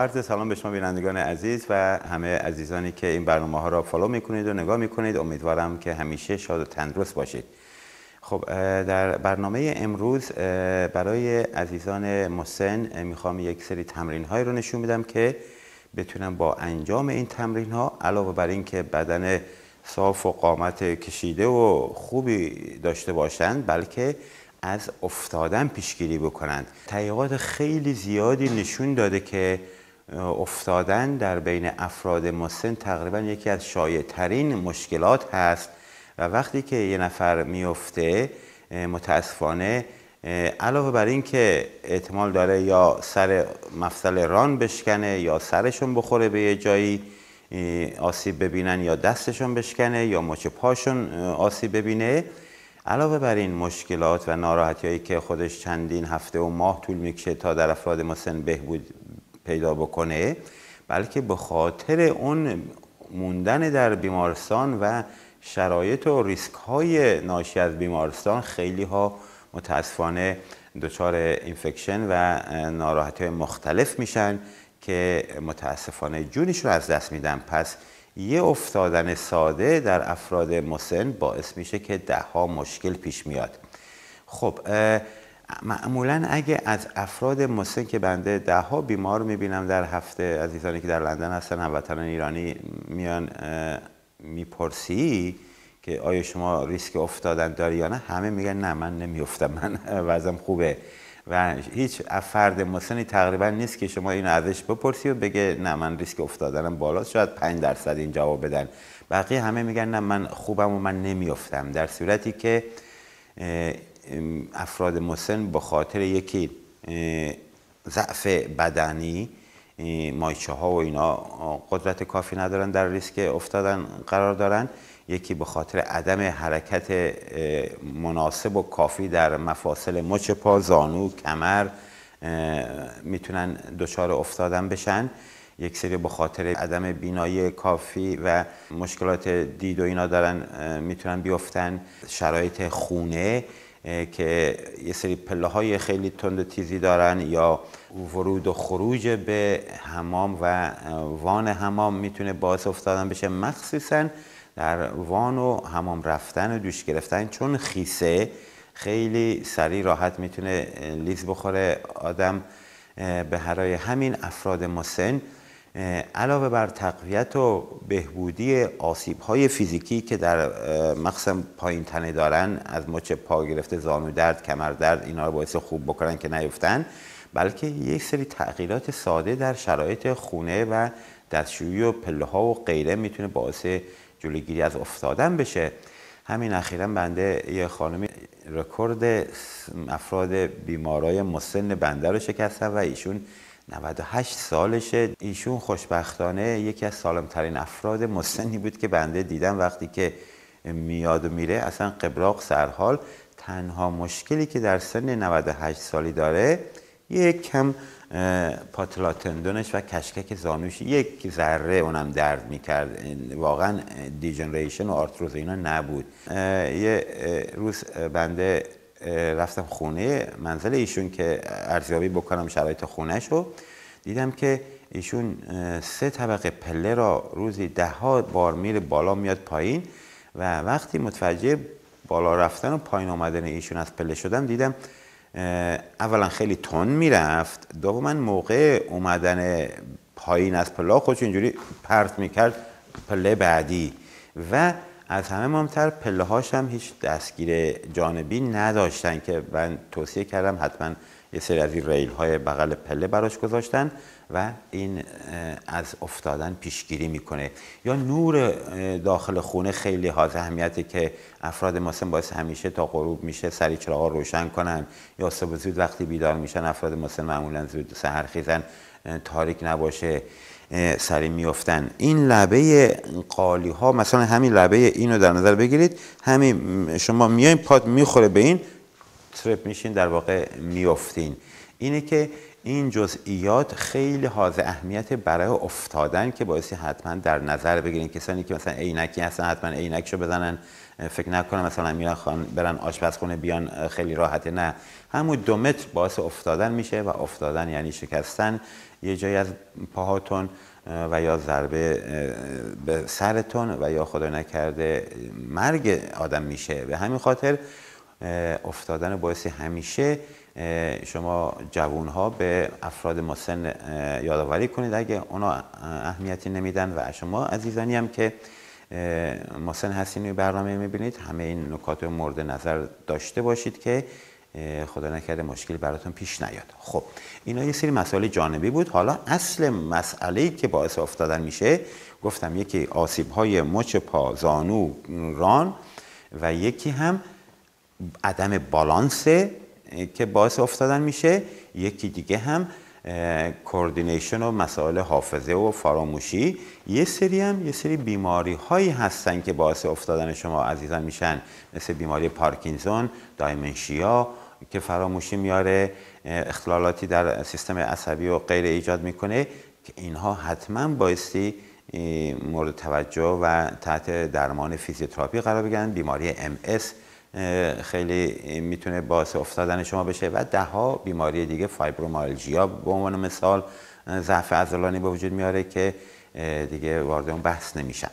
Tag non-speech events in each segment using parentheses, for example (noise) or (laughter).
عرض سلام به شما بینندگان عزیز و همه عزیزانی که این برنامه ها را فالو میکنید و نگاه میکنید امیدوارم که همیشه شاد و تندرست باشید خب در برنامه امروز برای عزیزان مسن میخوام یک سری تمرین های رو نشون بدم که بتونم با انجام این تمرین ها علاوه بر اینکه بدن صاف و قامت کشیده و خوبی داشته باشند بلکه از افتادن پیشگیری بکنند تحقیقات خیلی زیادی نشون داده که افتادن در بین افراد مسن تقریبا یکی از شایع ترین مشکلات هست و وقتی که یه نفر میفته متاسفانه علاوه بر این که احتمال داره یا سر مفصل ران بشکنه یا سرشون بخوره به یه جایی آسیب ببینن یا دستشون بشکنه یا مچ پاشون آسیب ببینه علاوه بر این مشکلات و ناراحتی هایی که خودش چندین هفته و ماه طول میکشه تا در افراد مسن بهبود پیدا بکنه بلکه به خاطر اون موندن در بیمارستان و شرایط و ریسک های ناشی از بیمارستان خیلی ها متاسفانه دچار اینفکشن و ناراحتی مختلف میشن که متاسفانه جونش رو از دست میدن پس یه افتادن ساده در افراد مسن باعث میشه که دهها مشکل پیش میاد خب معمولا اگه از افراد مسن که بنده ده ها بیمار میبینم در هفته عزیزانی که در لندن هستن هموطنان ایرانی میان میپرسی که آیا شما ریسک افتادن داری یا نه همه میگن نه من نمیافتم من (laughs) وزم خوبه و هیچ فرد مسنی تقریبا نیست که شما این ازش بپرسی و بگه نه من ریسک افتادنم بالاست شاید 5 درصد این جواب بدن بقیه همه میگن نه من خوبم و من نمیافتم در صورتی که افراد مسن به خاطر یکی ضعف بدنی مایچه ها و اینا قدرت کافی ندارن در ریسک افتادن قرار دارن یکی به خاطر عدم حرکت مناسب و کافی در مفاصل مچ پا زانو کمر میتونن دچار افتادن بشن یک سری به خاطر عدم بینایی کافی و مشکلات دید و اینا دارن میتونن بیافتن شرایط خونه که یه سری پله های خیلی تند و تیزی دارن یا ورود و خروج به همام و وان همام میتونه باعث افتادن بشه مخصوصا در وان و همام رفتن و دوش گرفتن چون خیسه خیلی سریع راحت میتونه لیز بخوره آدم به هرای همین افراد مسن علاوه بر تقویت و بهبودی آسیب های فیزیکی که در مقصد پایین تنه دارن از مچ پا گرفته زانو درد کمر درد اینا رو باعث خوب بکنن که نیفتن بلکه یک سری تغییرات ساده در شرایط خونه و دستشویی و پله ها و غیره میتونه باعث جلوگیری از افتادن بشه همین اخیرا بنده یه خانمی رکورد افراد بیمارای مسن بنده رو شکستن و ایشون 98 سالشه ایشون خوشبختانه یکی از سالمترین افراد مسنی بود که بنده دیدم وقتی که میاد و میره اصلا قبراق سرحال تنها مشکلی که در سن 98 سالی داره یک کم پاتلاتندونش و کشکک زانوش یک ذره اونم درد میکرد واقعا دیژنریشن و آرتروز اینا نبود یه روز بنده رفتم خونه منزل ایشون که ارزیابی بکنم شرایط خونه رو دیدم که ایشون سه طبقه پله را روزی ده ها بار میره بالا میاد پایین و وقتی متوجه بالا رفتن و پایین آمدن ایشون از پله شدم دیدم اولا خیلی تند میرفت من موقع اومدن پایین از پله خودش اینجوری پرت میکرد پله بعدی و از همه مهمتر پله هاش هم هیچ دستگیر جانبی نداشتن که من توصیه کردم حتما یه سری از این ریل های بغل پله براش گذاشتن و این از افتادن پیشگیری میکنه یا نور داخل خونه خیلی حاضر اهمیته که افراد مسن باعث همیشه تا غروب میشه سری چراغ روشن کنن یا صبح زود وقتی بیدار میشن افراد مسن معمولا زود سهر خیزن تاریک نباشه سری میافتن این لبه قالی ها مثلا همین لبه اینو در نظر بگیرید همین شما میایین پاد میخوره به این ترپ میشین در واقع میافتین اینه که این جزئیات خیلی حاز اهمیت برای افتادن که باعثی حتما در نظر بگیرین کسانی که مثلا عینکی هستن حتما عینکشو بزنن فکر نکنم مثلا میرن خان برن آشپزخونه بیان خیلی راحته نه همون دو متر باعث افتادن میشه و افتادن یعنی شکستن یه جایی از پاهاتون و یا ضربه به سرتون و یا خدا نکرده مرگ آدم میشه به همین خاطر افتادن باعث همیشه شما جوون ها به افراد مسن یادآوری کنید اگه اونا اهمیتی نمیدن و شما عزیزانی هم که هستین حسینی برنامه میبینید همه این نکات مورد نظر داشته باشید که خدا نکرده مشکل براتون پیش نیاد خب اینا یه سری مسائل جانبی بود حالا اصل مسئله که باعث افتادن میشه گفتم یکی آسیب های مچ پا زانو ران و یکی هم عدم بالانس که باعث افتادن میشه یکی دیگه هم کوردینیشن و مسائل حافظه و فراموشی یه سری هم یه سری بیماری هایی هستن که باعث افتادن شما عزیزان میشن مثل بیماری پارکینسون، دایمنشیا که فراموشی میاره اختلالاتی در سیستم عصبی و غیر ایجاد میکنه که اینها حتما بایستی مورد توجه و تحت درمان فیزیوتراپی قرار بگیرن بیماری ام خیلی میتونه باعث افتادن شما بشه و ها بیماری دیگه فایبرومالژیا به عنوان مثال ضعف عضلانی به وجود میاره که دیگه وارد اون بحث نمیشن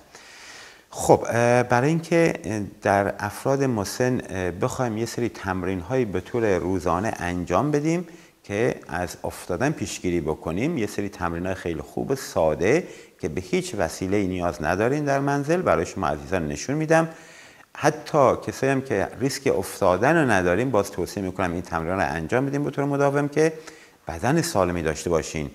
خب برای اینکه در افراد مسن بخوایم یه سری تمرین هایی به طور روزانه انجام بدیم که از افتادن پیشگیری بکنیم یه سری تمرین های خیلی خوب ساده که به هیچ وسیله نیاز ندارین در منزل برای شما عزیزان نشون میدم حتی کسایی هم که ریسک افتادن رو نداریم باز توصیه میکنم این تمرین رو انجام بدیم به طور مداوم که بدن سالمی داشته باشین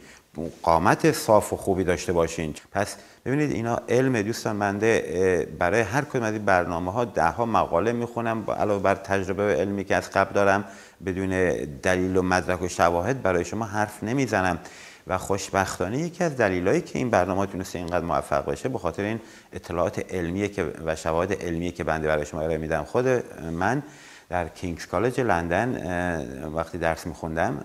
قامت صاف و خوبی داشته باشین پس ببینید اینا علم دوستان بنده برای هر کدوم از این برنامه ها ده ها مقاله میخونم علاوه بر تجربه علمی که از قبل دارم بدون دلیل و مدرک و شواهد برای شما حرف نمیزنم و خوشبختانه یکی از دلایلی که این برنامه تونسته اینقدر موفق باشه، به خاطر این اطلاعات علمی که و شواهد علمی که بنده برای شما ارائه میدم خود من در کینگز کالج لندن وقتی درس میخوندم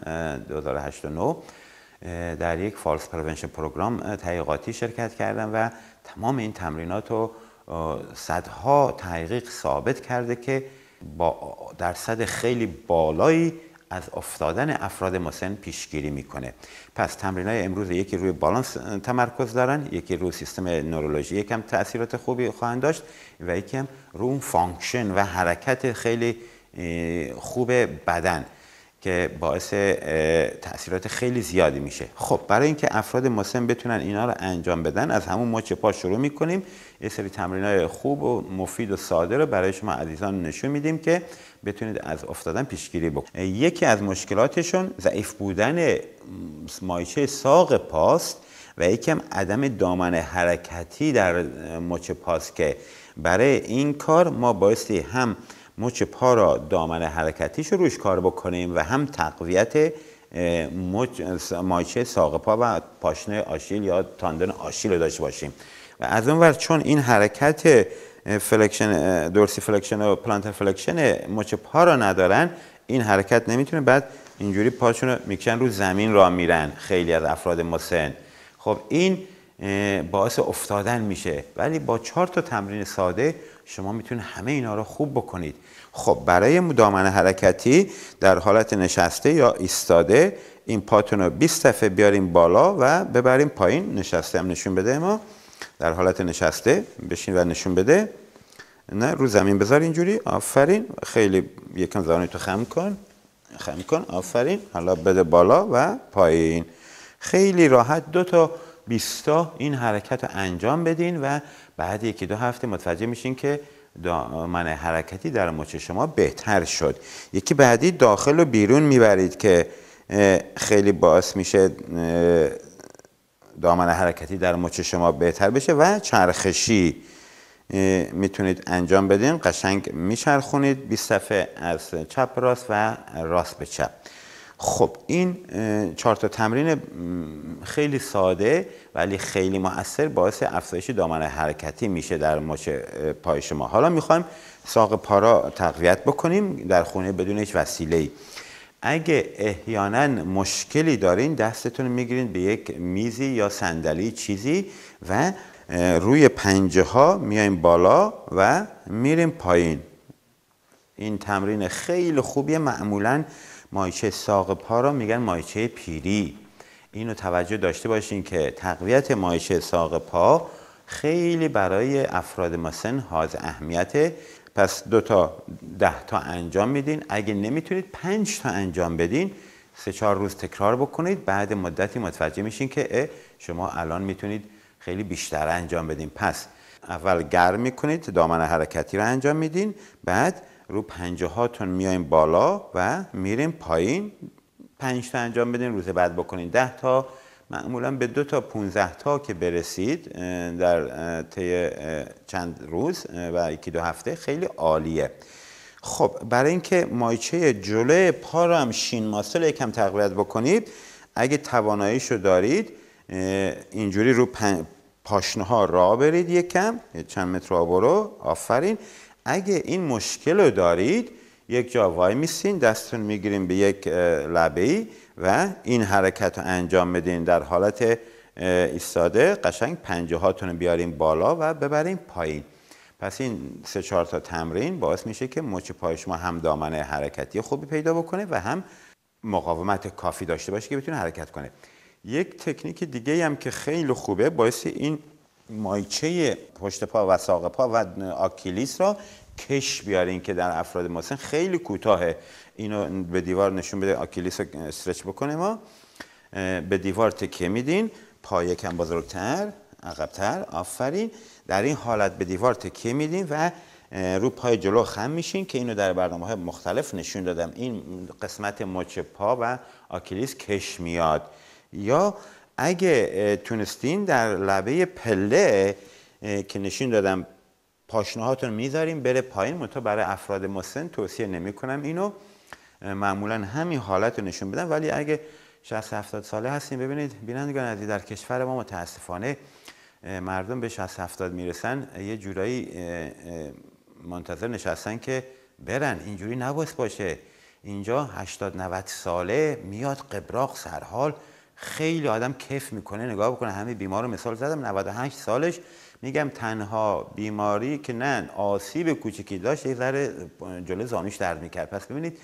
2089 در یک فالس پروینشن پروگرام تحقیقاتی شرکت کردم و تمام این تمرینات رو صدها تحقیق ثابت کرده که با درصد خیلی بالایی از افتادن افراد مسن پیشگیری میکنه پس تمرین های امروز یکی روی بالانس تمرکز دارن یکی روی سیستم نورولوژی یکم تاثیرات خوبی خواهند داشت و یکم روی فانکشن و حرکت خیلی خوب بدن که باعث تاثیرات خیلی زیادی میشه خب برای اینکه افراد مسن بتونن اینا رو انجام بدن از همون مچ پا شروع میکنیم یه سری تمرین های خوب و مفید و ساده رو برای شما عزیزان نشون میدیم که بتونید از افتادن پیشگیری بکنید یکی از مشکلاتشون ضعیف بودن مایچه ساق پاست و یکم عدم دامن حرکتی در مچ پاست که برای این کار ما بایستی هم مچ پا را دامن حرکتیش روش کار بکنیم و هم تقویت مایچه ساق پا و پاشنه آشیل یا تاندن آشیل رو داشته باشیم و از اون ور چون این حرکت فلکشن دورسی فلکشن و فلکشن مچ پا را ندارن این حرکت نمیتونه بعد اینجوری پاشون رو میکشن رو زمین را میرن خیلی از افراد مسن خب این باعث افتادن میشه ولی با چهار تا تمرین ساده شما میتونید همه اینا رو خوب بکنید خب برای مدامن حرکتی در حالت نشسته یا ایستاده این پاتون رو 20 دفعه بیاریم بالا و ببریم پایین نشسته هم نشون بده ما در حالت نشسته بشین و نشون بده نه رو زمین بذار اینجوری آفرین خیلی یکم زانی تو خم کن خم کن آفرین حالا بده بالا و پایین خیلی راحت دو تا بیستا این حرکت رو انجام بدین و بعد یکی دو هفته متوجه میشین که دامن حرکتی در مچ شما بهتر شد یکی بعدی داخل و بیرون میبرید که خیلی باعث میشه دامن حرکتی در مچ شما بهتر بشه و چرخشی میتونید انجام بدین قشنگ میچرخونید 20 صفحه از چپ راست و راست به چپ خب این چهار تا تمرین خیلی ساده ولی خیلی مؤثر باعث افزایش دامن حرکتی میشه در مچ پای شما حالا میخوایم ساق پا را تقویت بکنیم در خونه بدون هیچ وسیله ای اگه احیانا مشکلی دارین دستتون میگیرین به یک میزی یا صندلی چیزی و روی پنجه ها میایم بالا و میریم پایین این تمرین خیلی خوبیه معمولاً مایچه ساق پا را میگن مایچه پیری اینو توجه داشته باشین که تقویت مایچه ساق پا خیلی برای افراد مسن حاز اهمیته پس دو تا ده تا انجام میدین اگه نمیتونید پنج تا انجام بدین سه چهار روز تکرار بکنید بعد مدتی متوجه میشین که شما الان میتونید خیلی بیشتر انجام بدین پس اول گرم میکنید دامن حرکتی رو انجام میدین بعد رو پنجه هاتون میایم بالا و میریم پایین پنج تا انجام بدین روز بعد بکنین ده تا معمولا به دو تا 15 تا که برسید در طی چند روز و یکی دو هفته خیلی عالیه خب برای اینکه مایچه جلوی پا رو هم شین ماسل یکم تقویت بکنید اگه تواناییشو دارید اینجوری رو پاشنه ها را برید یکم چند متر آبرو آفرین اگه این مشکل رو دارید یک جا وای میسین دستتون میگیریم به یک لبه ای و این حرکت رو انجام بدین در حالت ایستاده قشنگ پنجه هاتون رو بیاریم بالا و ببریم پایین پس این سه چهار تا تمرین باعث میشه که مچ پای شما هم دامنه حرکتی خوبی پیدا بکنه و هم مقاومت کافی داشته باشه که بتونه حرکت کنه یک تکنیک دیگه هم که خیلی خوبه باعث این مایچه پشت پا و ساق پا و آکیلیس را کش بیارین که در افراد مسن خیلی کوتاهه اینو به دیوار نشون بده آکیلیس رو استرچ بکنه ما به دیوار تکیه میدین پای یکم بزرگتر عقبتر آفرین در این حالت به دیوار تکیه میدین و رو پای جلو خم میشین که اینو در برنامه های مختلف نشون دادم این قسمت مچ پا و آکیلیس کش میاد یا اگه تونستین در لبه پله که نشین دادم هاتون میذاریم بره پایین تو برای افراد مسن توصیه نمیکنم اینو معمولا همین حالت رو نشون بدن ولی اگه 60 70 ساله هستیم ببینید بینندگان عزیز در کشور ما متاسفانه مردم به 60 70 میرسن یه جورایی منتظر نشستن که برن اینجوری نباید باشه اینجا 80 90 ساله میاد قبراق سرحال خیلی آدم کف میکنه نگاه بکنه همه بیمار رو مثال زدم 98 سالش میگم تنها بیماری که نه آسیب کوچکی داشت یه ذره جلو زانوش درد میکرد پس ببینید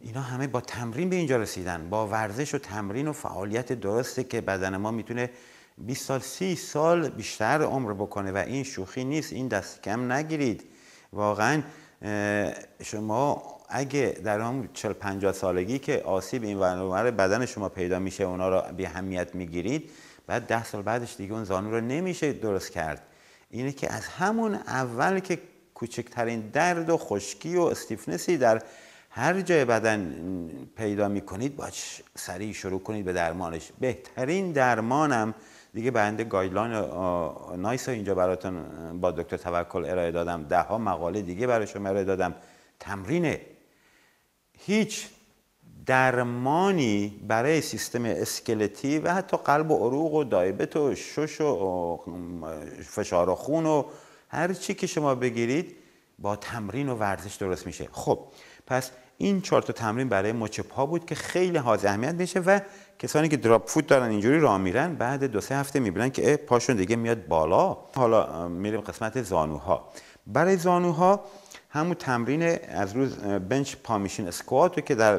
اینا همه با تمرین به اینجا رسیدن با ورزش و تمرین و فعالیت درسته که بدن ما میتونه 20 سال 30 سال بیشتر عمر بکنه و این شوخی نیست این دست کم نگیرید واقعا شما اگه در همون 40 50 سالگی که آسیب این ورنومر بدن شما پیدا میشه اونا را به همیت میگیرید بعد ده سال بعدش دیگه اون زانو رو نمیشه درست کرد اینه که از همون اول که کوچکترین درد و خشکی و استیفنسی در هر جای بدن پیدا میکنید باید سریع شروع کنید به درمانش بهترین درمانم دیگه بنده گایدلاین نایس اینجا براتون با دکتر توکل ارائه دادم ده ها مقاله دیگه برای شما ارائه دادم تمرین. هیچ درمانی برای سیستم اسکلتی و حتی قلب و عروق و دایبت و شش و فشار و خون و هر چی که شما بگیرید با تمرین و ورزش درست میشه خب پس این چهار تا تمرین برای مچ پا بود که خیلی حاز اهمیت میشه و کسانی که دراپ فوت دارن اینجوری راه میرن بعد دو سه هفته میبینن که پاشون دیگه میاد بالا حالا میریم قسمت زانوها برای زانوها همون تمرین از روز بنچ پا میشین اسکوات رو که در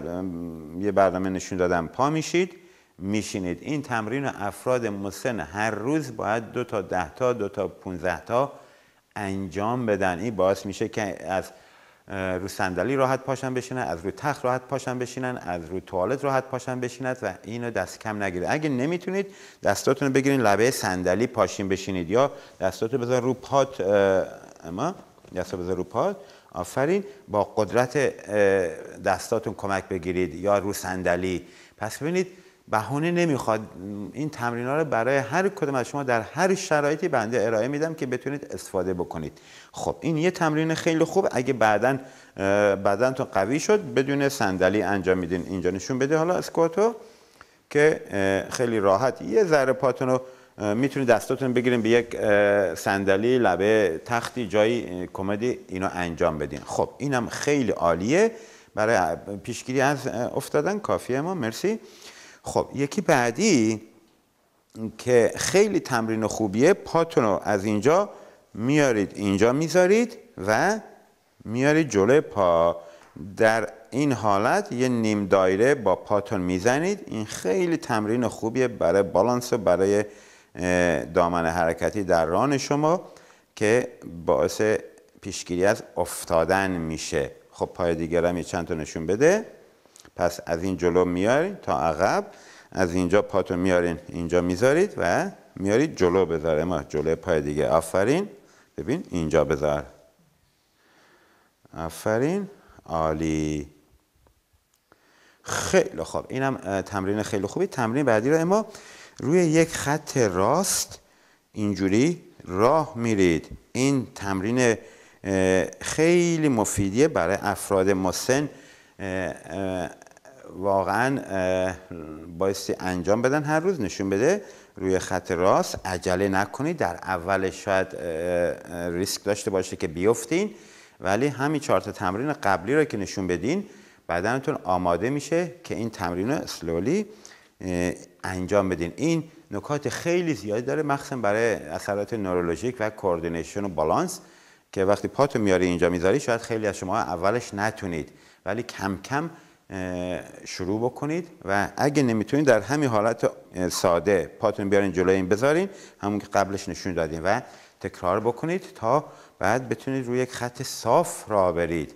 یه برنامه نشون دادم پا میشید میشینید این تمرین رو افراد مسن هر روز باید دو تا ده تا دو تا 15 تا انجام بدن این باعث میشه که از رو صندلی راحت پاشن بشینن از رو تخت راحت پاشن بشینن از رو توالت راحت پاشن بشینن و اینو دست کم نگیرید اگه نمیتونید دستاتون رو بگیرین لبه صندلی پاشین بشینید یا دستاتو بذار رو پات اما بذار رو پات آفرین با قدرت دستاتون کمک بگیرید یا رو صندلی پس ببینید بهونه نمیخواد این تمرین ها رو برای هر کدوم از شما در هر شرایطی بنده ارائه میدم که بتونید استفاده بکنید خب این یه تمرین خیلی خوب اگه بعدا بدنتون قوی شد بدون صندلی انجام میدین اینجا نشون بده حالا اسکواتو که خیلی راحت یه ذره پاتون رو میتونید دستاتون بگیریم به یک صندلی لبه تختی جایی کمدی اینو انجام بدین خب اینم خیلی عالیه برای پیشگیری از افتادن کافیه ما مرسی خب یکی بعدی که خیلی تمرین خوبیه پاتون رو از اینجا میارید اینجا میذارید و میارید جلوی پا در این حالت یه نیم دایره با پاتون میزنید این خیلی تمرین خوبیه برای بالانس و برای دامن حرکتی در ران شما که باعث پیشگیری از افتادن میشه خب پای دیگر هم یه چند تا نشون بده پس از این جلو میارین تا عقب از اینجا پاتو میارین اینجا میذارید و میارید جلو بذاره ما جلو پای دیگه آفرین ببین اینجا بذار آفرین عالی خیلی خوب اینم تمرین خیلی خوبی تمرین بعدی رو اما روی یک خط راست اینجوری راه میرید این تمرین خیلی مفیدیه برای افراد مسن واقعا بایستی انجام بدن هر روز نشون بده روی خط راست عجله نکنید در اول شاید ریسک داشته باشه که بیفتین ولی همین چهار تمرین قبلی را که نشون بدین بدنتون آماده میشه که این تمرین سلولی انجام بدین این نکات خیلی زیادی داره مخصوصا برای اثرات نورولوژیک و کوردینیشن و بالانس که وقتی پاتو میاری اینجا میذاری شاید خیلی از شما اولش نتونید ولی کم کم شروع بکنید و اگه نمیتونید در همین حالت ساده پاتون بیارین جلوی این بذارین همون که قبلش نشون دادیم و تکرار بکنید تا بعد بتونید روی یک خط صاف را برید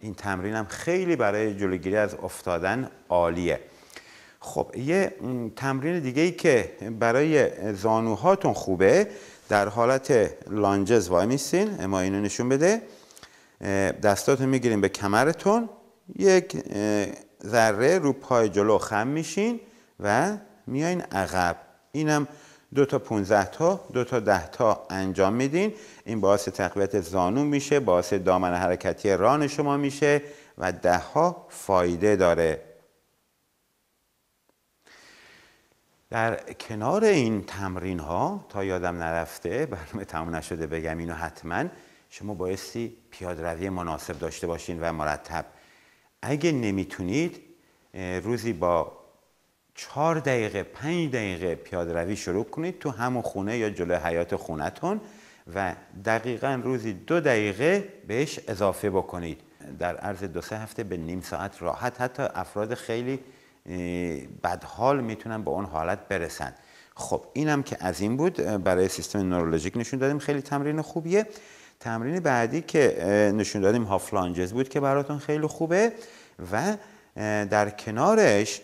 این تمرین هم خیلی برای جلوگیری از افتادن عالیه خب یه تمرین دیگه ای که برای زانوهاتون خوبه در حالت لانجز وای میسین اما اینو نشون بده دستاتون میگیریم به کمرتون یک ذره رو پای جلو خم میشین و میایین عقب اینم دو تا 15 تا دو تا 10 تا انجام میدین این باعث تقویت زانو میشه باعث دامن حرکتی ران شما میشه و ده ها فایده داره در کنار این تمرین ها تا یادم نرفته برنامه تمام نشده بگم اینو حتما شما بایستی پیاد روی مناسب داشته باشین و مرتب اگه نمیتونید روزی با چهار دقیقه پنج دقیقه پیاد روی شروع کنید تو همون خونه یا جلو حیات خونتون و دقیقا روزی دو دقیقه بهش اضافه بکنید در عرض دو سه هفته به نیم ساعت راحت حتی افراد خیلی بدحال میتونن به اون حالت برسن خب اینم که از این بود برای سیستم نورولوژیک نشون دادیم خیلی تمرین خوبیه تمرین بعدی که نشون دادیم هافلانجز بود که براتون خیلی خوبه و در کنارش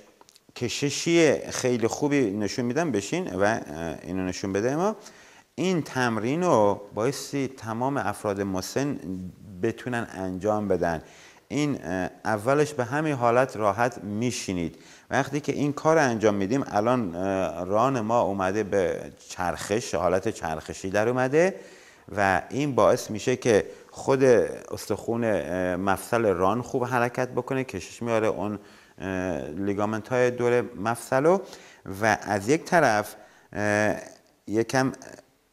کششی خیلی خوبی نشون میدم بشین و اینو نشون بده ما این تمرین رو بایستی تمام افراد مسن بتونن انجام بدن این اولش به همین حالت راحت میشینید وقتی که این کار انجام میدیم الان ران ما اومده به چرخش حالت چرخشی در اومده و این باعث میشه که خود استخون مفصل ران خوب حرکت بکنه کشش میاره اون لیگامنت های دور مفصل و از یک طرف یکم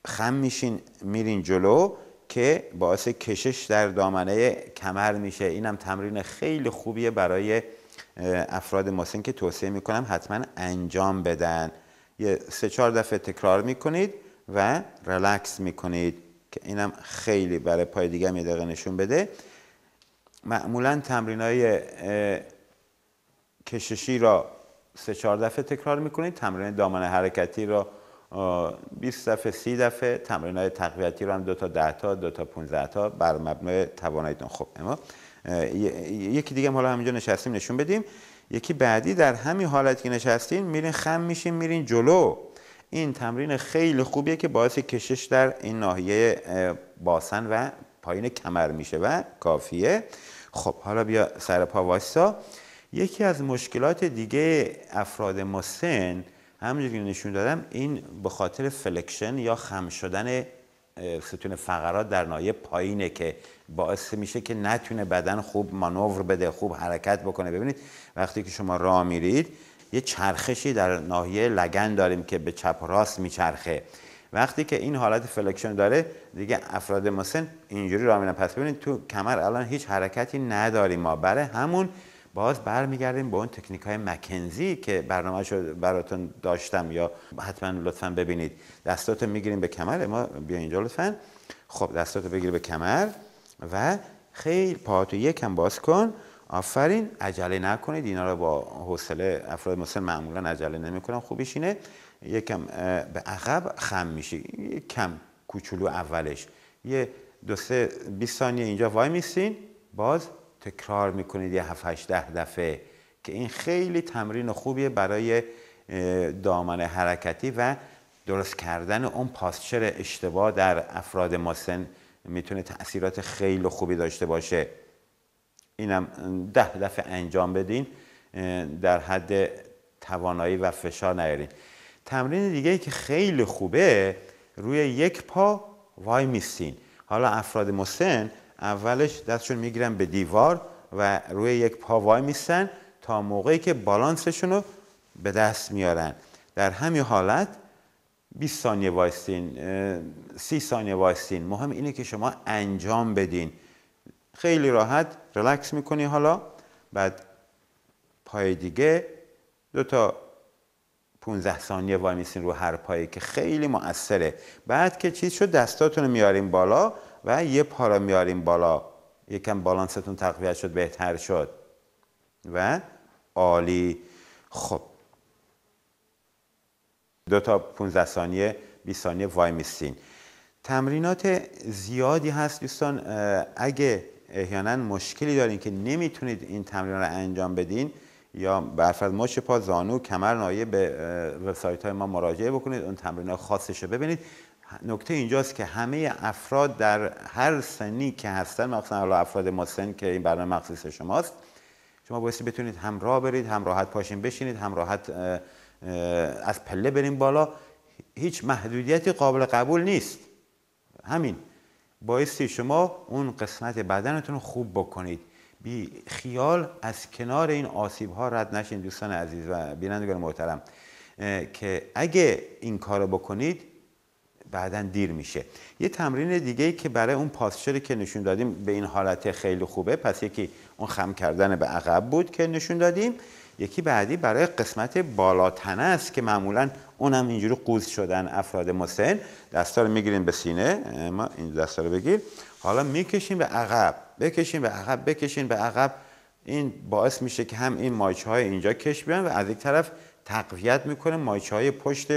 خم میشین میرین جلو که باعث کشش در دامنه کمر میشه اینم تمرین خیلی خوبیه برای افراد مسن که توصیه میکنم حتما انجام بدن یه سه چهار دفعه تکرار میکنید و رلکس میکنید که اینم خیلی برای پای دیگه می نشون بده معمولا تمرین های کششی را سه چهار دفعه تکرار میکنید تمرین دامنه حرکتی را 20 دفعه 30 دفعه تمرین های تقویتی رو هم دو تا 10 تا دو تا 15 تا بر مبنای تواناییتون خب اما یکی دیگه حالا همینجا نشستیم نشون بدیم یکی بعدی در همین حالت که نشستین میرین خم میشین میرین جلو این تمرین خیلی خوبیه که باعث کشش در این ناحیه باسن و پایین کمر میشه و کافیه خب حالا بیا سر پا واستا یکی از مشکلات دیگه افراد مسن همونجور که نشون دادم این به خاطر فلکشن یا خم شدن ستون فقرات در نایه پایینه که باعث میشه که نتونه بدن خوب مانور بده خوب حرکت بکنه ببینید وقتی که شما راه میرید یه چرخشی در ناحیه لگن داریم که به چپ راست میچرخه وقتی که این حالت فلکشن داره دیگه افراد مسن اینجوری راه میرن پس ببینید تو کمر الان هیچ حرکتی نداریم ما برای همون باز برمیگردیم با اون تکنیک های مکنزی که برنامه شد براتون داشتم یا حتما لطفا ببینید دستات رو میگیریم به کمر ما بیا اینجا لطفا خب دستات رو بگیر به کمر و خیلی پاهاتو یکم باز کن آفرین عجله نکنید اینا رو با حوصله افراد مثل معمولا عجله نمیکنن خوبیش اینه یکم به عقب خم میشی کم کوچولو اولش یه دو سه 20 ثانیه اینجا وای میسین باز تکرار میکنید یه هفت هشت ده دفعه که این خیلی تمرین خوبیه برای دامن حرکتی و درست کردن اون پاسچر اشتباه در افراد ماسن میتونه تاثیرات خیلی خوبی داشته باشه اینم ده دفعه انجام بدین در حد توانایی و فشار نیارین تمرین دیگه که خیلی خوبه روی یک پا وای میستین حالا افراد مسن اولش دستشون میگیرن به دیوار و روی یک پا وای تا موقعی که بالانسشون رو به دست میارن در همین حالت 20 ثانیه وایستین 30 ثانیه وایستین مهم اینه که شما انجام بدین خیلی راحت ریلکس میکنی حالا بعد پای دیگه دو تا 15 ثانیه وای رو هر پایی که خیلی مؤثره بعد که چیز شد دستاتون رو میاریم بالا و یه پارا میاریم بالا یکم بالانستون تقویت شد بهتر شد و عالی خب دو تا 15 ثانیه 20 ثانیه وای میستین تمرینات زیادی هست دوستان اگه احیانا مشکلی دارین که نمیتونید این تمرین رو انجام بدین یا برفرد مش پا زانو کمر نایه به وبسایت های ما مراجعه بکنید اون تمرین خاصش رو ببینید نکته اینجاست که همه افراد در هر سنی که هستن مخصوصا حالا افراد ما سن که این برنامه مخصوص شماست شما بایستی بتونید همراه برید هم راحت پاشین بشینید هم راحت از پله بریم بالا هیچ محدودیتی قابل قبول نیست همین بایستی شما اون قسمت بدنتون خوب بکنید بی خیال از کنار این آسیب ها رد نشین دوستان عزیز و بینندگان محترم که اگه این کار بکنید بعدا دیر میشه یه تمرین دیگه که برای اون پاسچری که نشون دادیم به این حالت خیلی خوبه پس یکی اون خم کردن به عقب بود که نشون دادیم یکی بعدی برای قسمت بالاتنه است که معمولا اونم اینجوری قوز شدن افراد مسن دستا رو میگیریم به سینه ما این دستا رو بگیر حالا میکشیم به عقب بکشیم به عقب بکشین به عقب این باعث میشه که هم این مایچه های اینجا کش بیان و از یک طرف تقویت میکنه مایچه های پشت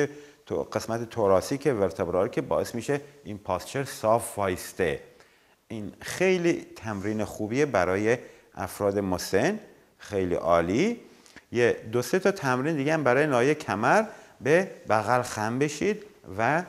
تو قسمت توراسی که ورتبرال که باعث میشه این پاسچر صاف وایسته این خیلی تمرین خوبیه برای افراد مسن خیلی عالی یه دو سه تا تمرین دیگه هم برای نایه کمر به بغل خم بشید و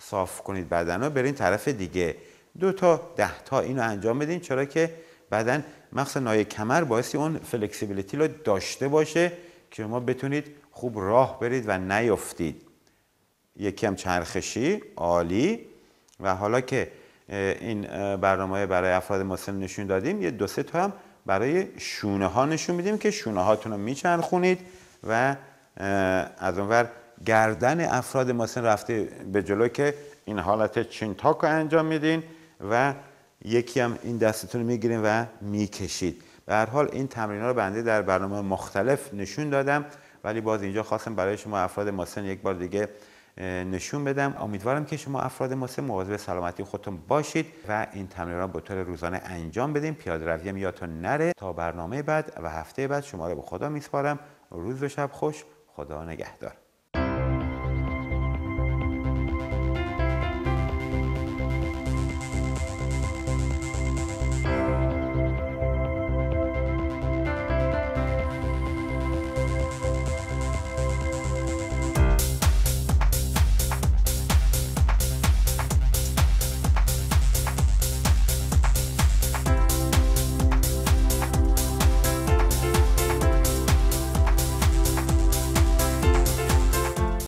صاف کنید بدن رو برین طرف دیگه دو تا ده تا اینو انجام بدین چرا که بدن مخصوصا نایه کمر باعثی اون فلکسیبیلیتی رو داشته باشه که ما بتونید خوب راه برید و نیفتید یکی هم چرخشی عالی و حالا که این برنامه برای افراد مسن نشون دادیم یه دو سه تا هم برای شونه ها نشون میدیم که شونه هاتون رو میچرخونید و از اونور گردن افراد مسن رفته به جلو که این حالت تاک رو انجام میدین و یکی هم این دستتون رو میگیرین و میکشید به هر حال این تمرین ها رو بنده در برنامه مختلف نشون دادم ولی باز اینجا خواستم برای شما افراد ماسن یک بار دیگه نشون بدم امیدوارم که شما افراد مسن مواظب سلامتی خودتون باشید و این تمرین را به طور روزانه انجام بدیم پیاده روی هم یادتون نره تا برنامه بعد و هفته بعد شما رو به خدا میسپارم روز و شب خوش خدا نگهدار